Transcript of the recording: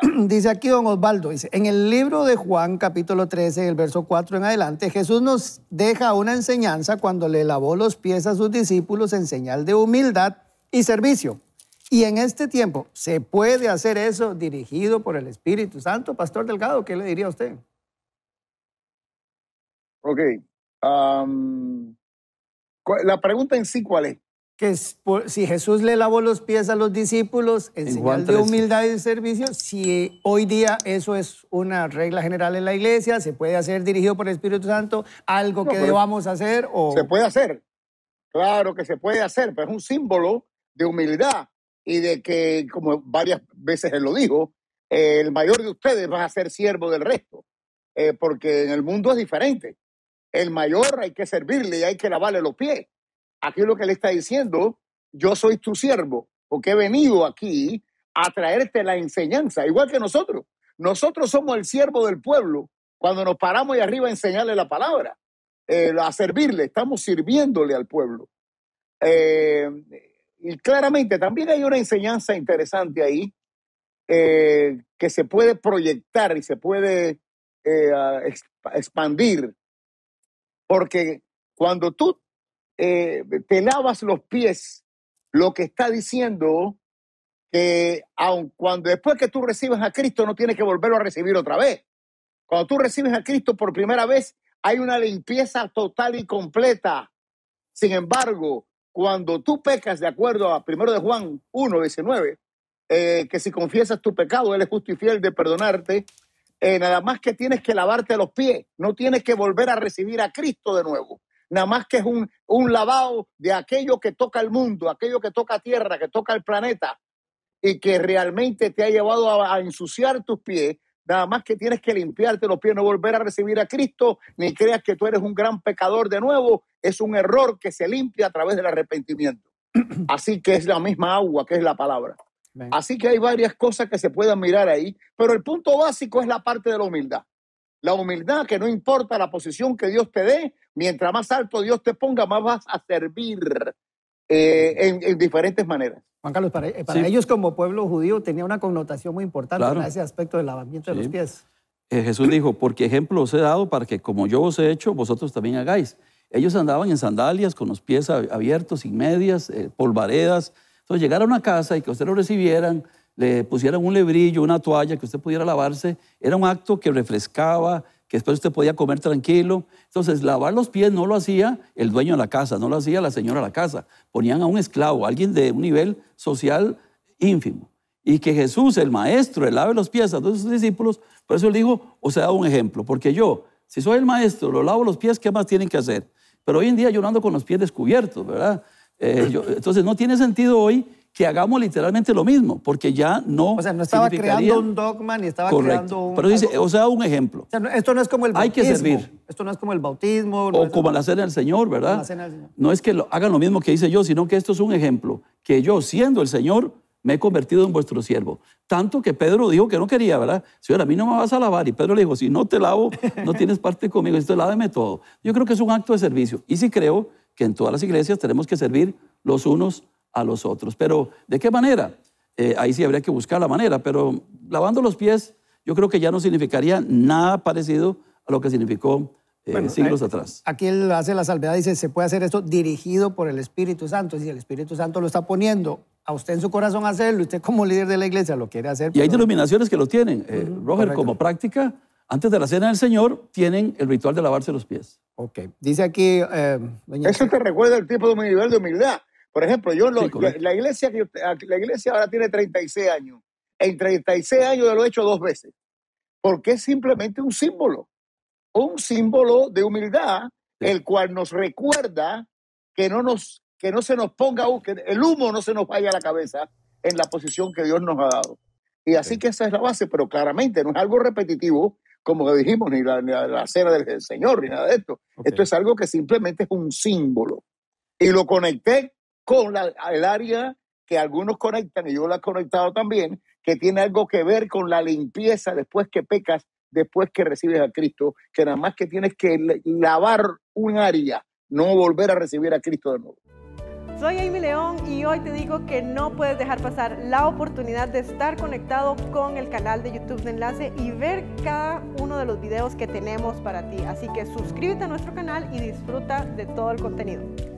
Dice aquí don Osvaldo, dice, en el libro de Juan capítulo 13, el verso 4 en adelante, Jesús nos deja una enseñanza cuando le lavó los pies a sus discípulos en señal de humildad y servicio. Y en este tiempo, ¿se puede hacer eso dirigido por el Espíritu Santo? Pastor Delgado, ¿qué le diría a usted? Ok. la pregunta en sí, ¿cuál es? si Jesús le lavó los pies a los discípulos en, señal de humildad y servicio, si hoy día eso es una regla general en la iglesia, se puede hacer dirigido por el Espíritu Santo, algo que debamos hacer o se puede hacer. Claro que se puede hacer, pero es un símbolo de humildad y de que, como varias veces él lo dijo, el mayor de ustedes va a ser siervo del resto, eh, porque en el mundo es diferente. El mayor hay que servirle y hay que lavarle los pies. Aquí es lo que le está diciendo, yo soy tu siervo, porque he venido aquí a traerte la enseñanza, igual que nosotros. Nosotros somos el siervo del pueblo cuando nos paramos ahí arriba a enseñarle la palabra, eh, a servirle, estamos sirviéndole al pueblo. Eh, y claramente también hay una enseñanza interesante ahí eh, que se puede proyectar y se puede expandir, porque cuando tú te eh, lavas los pies, lo que está diciendo que aun cuando después que tú recibes a Cristo no tienes que volverlo a recibir otra vez. Cuando tú recibes a Cristo por primera vez, hay una limpieza total y completa. Sin embargo, cuando tú pecas de acuerdo a primero de Juan 1, 19, eh, que si confiesas tu pecado, Él es justo y fiel de perdonarte, eh, nada más que tienes que lavarte los pies, no tienes que volver a recibir a Cristo de nuevo nada más que es un, un lavado de aquello que toca el mundo, aquello que toca tierra, que toca el planeta, y que realmente te ha llevado a, ensuciar tus pies, nada más que tienes que limpiarte los pies, no volver a recibir a Cristo, ni creas que tú eres un gran pecador de nuevo, es un error que se limpia a través del arrepentimiento. Así que es la misma agua que es la palabra. Así que hay varias cosas que se pueden mirar ahí, pero el punto básico es la parte de la humildad. La humildad que no importa la posición que Dios te dé, Mientras más alto Dios te ponga, más vas a servir eh, en, diferentes maneras. Juan Carlos, para, eh, ellos como pueblo judío tenía una connotación muy importante en ese aspecto del lavamiento de los pies. Eh, Jesús dijo, porque ejemplo os he dado para que como yo os he hecho, vosotros también hagáis. Ellos andaban en sandalias, con los pies abiertos, sin medias, polvaredas. Entonces, llegar a una casa y que usted lo recibieran, le pusieran un lebrillo, una toalla que usted pudiera lavarse, era un acto que refrescaba, que después usted podía comer tranquilo. Entonces, lavar los pies no lo hacía el dueño de la casa, no lo hacía la señora de la casa. Ponían a un esclavo, a alguien de un nivel social ínfimo. Y que Jesús, el maestro, el lave los pies a todos sus discípulos, por eso le digo o sea, dado un ejemplo, porque yo, si soy el maestro, lo lavo los pies, ¿qué más tienen que hacer? Pero hoy en día yo no ando con los pies descubiertos, ¿verdad? Eh, entonces no tiene sentido hoy que hagamos literalmente lo mismo, porque ya no. O sea, no estaba creando un dogma ni estaba creando un. Pero dice, o sea, un ejemplo. esto no es como el bautismo. Hay que servir. Esto no es como el bautismo. o como la cena del Señor, ¿verdad? la Señor. No es que lo, hagan lo mismo que hice yo, sino que esto es un ejemplo. Que yo, siendo el Señor, me he convertido en vuestro siervo. Tanto que Pedro dijo que no quería, ¿verdad? Señor, a mí no me vas a lavar. Y Pedro le dijo, si no te lavo, no tienes parte conmigo, esto láveme todo. Yo creo que es un acto de servicio. Y sí creo que en todas las iglesias tenemos que servir los unos a los otros. Pero, ¿de qué manera? Eh, ahí sí habría que buscar la manera, pero lavando los pies yo creo que ya no significaría nada parecido a lo que significó eh, siglos eh, atrás. Aquí él hace la salvedad, dice, se puede hacer esto dirigido por el Espíritu Santo, y el Espíritu Santo lo está poniendo a usted en su corazón hacerlo, usted como líder de la iglesia lo quiere hacer. Y hay pues, denominaciones que lo tienen. Eh, Roger, como práctica, antes de la cena del Señor, tienen el ritual de lavarse los pies. Ok, dice aquí... Eso te recuerda el tiempo de de humildad por ejemplo, yo, la iglesia ah, la iglesia ahora tiene 36 años. En 36 años ya lo he hecho dos veces. Porque es simplemente un símbolo, un símbolo de humildad, el cual nos recuerda que no nos que no se nos ponga que el humo no se nos vaya a la cabeza en la posición que Dios nos ha dado. Y así que esa es la base, pero claramente no es algo repetitivo, como dijimos, ni la, ni la cena del Señor, ni nada de esto. Esto es algo que simplemente es un símbolo. Y lo conecté con el área que algunos conectan, y yo la he conectado también, que tiene algo que ver con la limpieza después que pecas, después que recibes a Cristo, que nada más que tienes que lavar un área, no volver a recibir a Cristo de nuevo. Soy Amy León y hoy te digo que no puedes dejar pasar la oportunidad de estar conectado con el canal de YouTube de Enlace y ver cada uno de los videos que tenemos para ti. Así que suscríbete a nuestro canal y disfruta de todo el contenido.